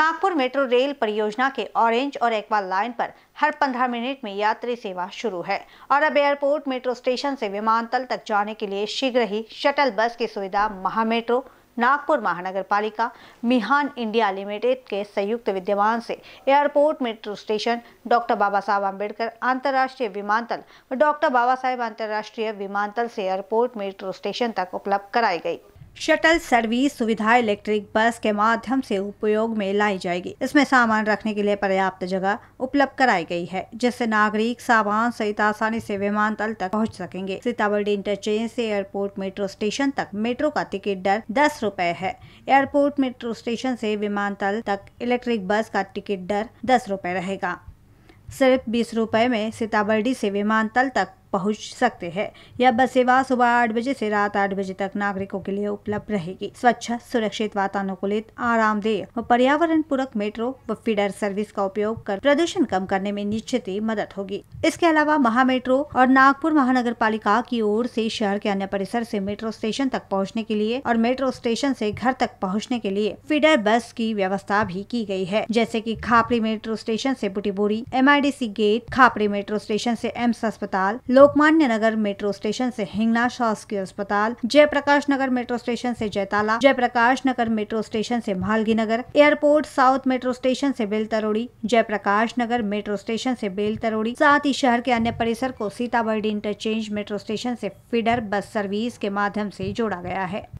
Nagpur metro rail परियोजना के orange और एक्वा लाइन पर हर 15 मिनट में यात्री सेवा शुरू है और अब एयरपोर्ट मेट्रो स्टेशन से विमानतल तक जाने के लिए शीघ्र ही शटल बस की सुविधा महा मेट्रो नागपुर महानगर पालिका मिहान इंडिया लिमिटेड के संयुक्त विद्यमान से airport metro station doctor Baba Saheb Ambedkar अंतर्राष्ट्रीय विमानतल डॉक्टर बाबा साहेब अंतर्राष्ट्रीय विमानतल से एयरपोर्ट मेट्रो स्टेशन तक उपलब्ध कराई गई शटल सर्विस सुविधा इलेक्ट्रिक बस के माध्यम से उपयोग में लाई जाएगी इसमें सामान रखने के लिए पर्याप्त जगह उपलब्ध कराई गई है जिससे नागरिक सामान सहित आसानी से विमानतल तक पहुंच सकेंगे सीतावर्डी इंटरचेंज से एयरपोर्ट मेट्रो स्टेशन तक मेट्रो का टिकट दर दस रूपए है एयरपोर्ट मेट्रो स्टेशन से विमानतल तक इलेक्ट्रिक बस का टिकट दर दस रूपए रहेगा सिर्फ बीस रूपए में सीतावर्डी से विमानतल तक पहुंच सकते हैं यह बस सेवा सुबह आठ बजे से रात आठ बजे तक नागरिकों के लिए उपलब्ध रहेगी स्वच्छ सुरक्षित वातानुकूलित आरामदेह व पर्यावरण पूरक मेट्रो व फीडर सर्विस का उपयोग कर प्रदूषण कम करने में निश्चित ही मदद होगी इसके अलावा महा मेट्रो और नागपुर महानगर पालिका की ओर से शहर के अन्य परिसर से मेट्रो स्टेशन तक पहुँचने के लिए और मेट्रो स्टेशन से घर तक पहुँचने के लिए फीडर बस की व्यवस्था भी की गई है जैसे की खापड़ी मेट्रो स्टेशन से बुटीबोरी एम गेट खापड़ी मेट्रो स्टेशन से एम्स अस्पताल लोकमान्य नगर मेट्रो स्टेशन से हिंगना शासकीय अस्पताल जयप्रकाश नगर मेट्रो स्टेशन से जयताला जयप्रकाश नगर मेट्रो स्टेशन से Malgi Nagar airport south metro station से बेलतरोड़ी जयप्रकाश नगर मेट्रो स्टेशन से बेलतरोड़ी साथ ही शहर के अन्य परिसर को सीताबर्डी इंटरचेंज मेट्रो स्टेशन से फीडर बस सर्विस के माध्यम से जोड़ा गया है